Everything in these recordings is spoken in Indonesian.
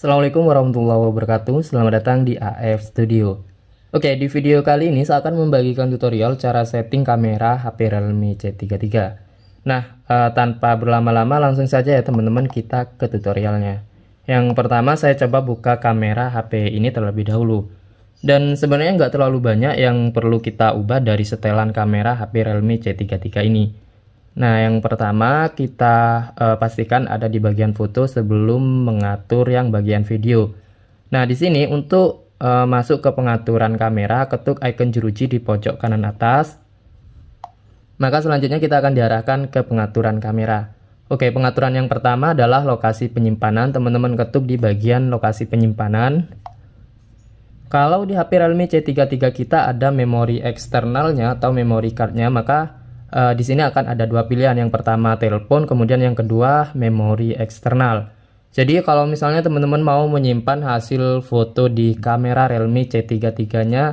Assalamualaikum warahmatullahi wabarakatuh, selamat datang di AF Studio Oke, di video kali ini saya akan membagikan tutorial cara setting kamera HP Realme C33 Nah, eh, tanpa berlama-lama langsung saja ya teman-teman kita ke tutorialnya Yang pertama saya coba buka kamera HP ini terlebih dahulu Dan sebenarnya nggak terlalu banyak yang perlu kita ubah dari setelan kamera HP Realme C33 ini Nah, yang pertama kita uh, pastikan ada di bagian foto sebelum mengatur yang bagian video. Nah, di sini untuk uh, masuk ke pengaturan kamera, ketuk icon jeruji di pojok kanan atas. Maka selanjutnya kita akan diarahkan ke pengaturan kamera. Oke, pengaturan yang pertama adalah lokasi penyimpanan. Teman-teman ketuk di bagian lokasi penyimpanan. Kalau di HP Realme C33 kita ada memori eksternalnya atau memori cardnya, maka uh, di sini akan ada dua pilihan. Yang pertama telepon, kemudian yang kedua memori eksternal. Jadi kalau misalnya teman-teman mau menyimpan hasil foto di kamera Realme C33-nya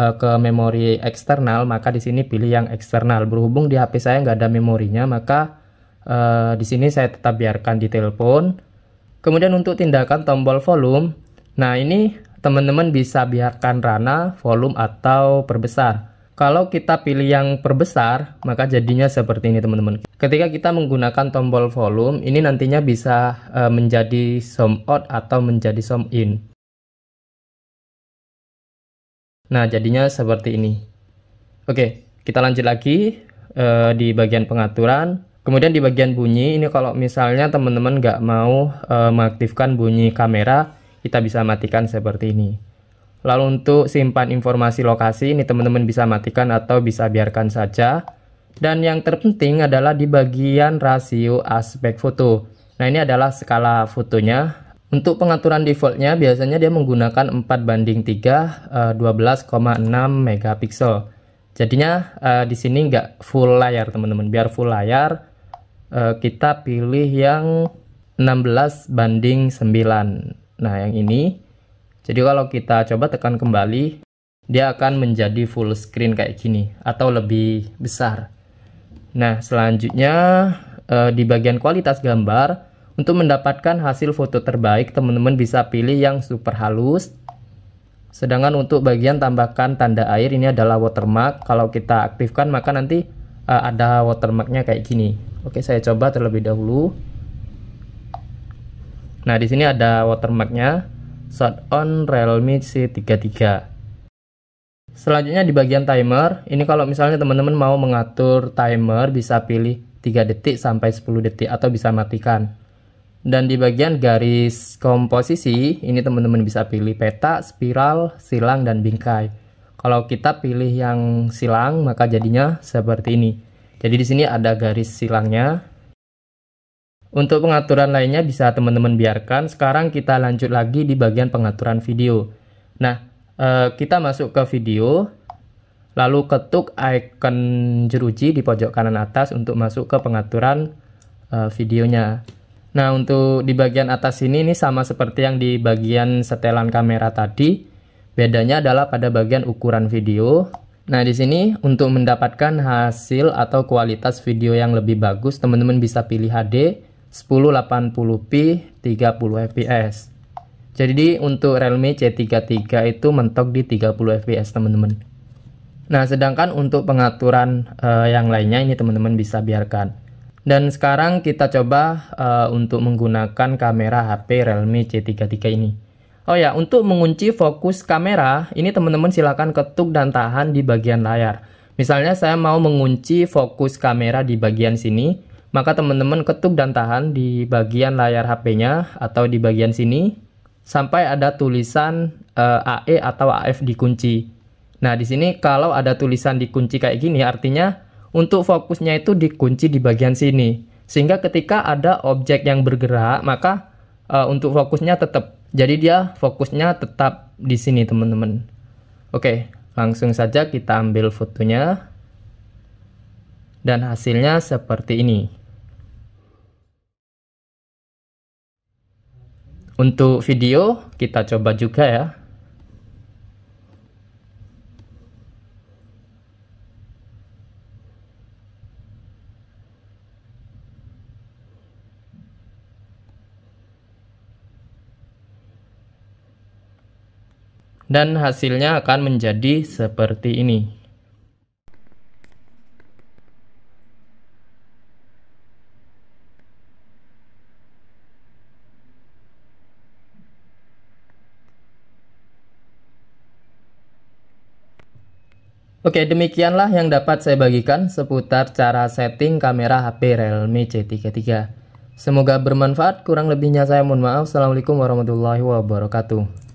uh, eh, ke memori eksternal, maka di sini pilih yang eksternal. Berhubung di HP saya nggak ada memorinya, maka uh, di sini saya tetap biarkan di telepon. Kemudian untuk tindakan tombol volume, nah ini teman-teman bisa biarkan rana, volume atau perbesar. Kalau kita pilih yang perbesar, maka jadinya seperti ini teman-teman. Ketika kita menggunakan tombol volume, ini nantinya bisa eh, menjadi zoom out atau menjadi zoom in. Nah, jadinya seperti ini. Oke, kita lanjut lagi eh, di bagian pengaturan. Kemudian di bagian bunyi, ini kalau misalnya teman-teman nggak mau e, mengaktifkan bunyi kamera, kita bisa matikan seperti ini. Lalu untuk simpan informasi lokasi ini teman-teman bisa matikan atau bisa biarkan saja. Dan yang terpenting adalah di bagian rasio aspek foto. Nah ini adalah skala fotonya. Untuk pengaturan defaultnya biasanya dia menggunakan 4 banding 3 12,6 eh, megapiksel. Jadinya eh, di sini nggak full layar teman-teman. Biar full layar eh, kita pilih yang 16 banding 9. Nah yang ini jadi kalau kita coba tekan kembali, dia akan menjadi full screen kayak gini atau lebih besar. Nah, selanjutnya eh, di bagian kualitas gambar, untuk mendapatkan hasil foto terbaik, teman-teman bisa pilih yang super halus. Sedangkan untuk bagian tambahkan tanda air ini adalah watermark. Kalau kita aktifkan maka nanti eh, ada watermarknya kayak gini. Oke, saya coba terlebih dahulu. Nah, di sini ada watermarknya shot on Realme C33 selanjutnya di bagian timer ini kalau misalnya teman-teman mau mengatur timer bisa pilih 3 detik sampai 10 detik atau bisa matikan dan di bagian garis komposisi ini teman-teman bisa pilih peta, spiral, silang, dan bingkai kalau kita pilih yang silang maka jadinya seperti ini jadi di sini ada garis silangnya untuk pengaturan lainnya bisa teman-teman biarkan. Sekarang kita lanjut lagi di bagian pengaturan video. Nah, eh, kita masuk ke video, lalu ketuk icon jeruji di pojok kanan atas untuk masuk ke pengaturan eh, videonya. Nah, untuk di bagian atas ini, ini sama seperti yang di bagian setelan kamera tadi. Bedanya adalah pada bagian ukuran video. Nah, di sini untuk mendapatkan hasil atau kualitas video yang lebih bagus, teman-teman bisa pilih HD 1080p 30 fps jadi untuk Realme C33 itu mentok di 30 fps teman-teman nah sedangkan untuk pengaturan uh, yang lainnya ini teman-teman bisa biarkan dan sekarang kita coba uh, untuk menggunakan kamera HP Realme C33 ini oh ya untuk mengunci fokus kamera ini teman-teman silahkan ketuk dan tahan di bagian layar misalnya saya mau mengunci fokus kamera di bagian sini maka teman-teman ketuk dan tahan di bagian layar HP-nya atau di bagian sini sampai ada tulisan uh, eh, AE atau AF dikunci. Nah, di sini kalau ada tulisan dikunci kayak gini artinya untuk fokusnya itu dikunci di bagian sini. Sehingga ketika ada objek yang bergerak, maka uh, untuk fokusnya tetap. Jadi dia fokusnya tetap di sini, teman-teman. Oke, langsung saja kita ambil fotonya. Dan hasilnya seperti ini. Untuk video kita coba juga ya. Dan hasilnya akan menjadi seperti ini. Oke, demikianlah yang dapat saya bagikan seputar cara setting kamera HP Realme C33. Semoga bermanfaat, kurang lebihnya saya mohon maaf. Assalamualaikum warahmatullahi wabarakatuh.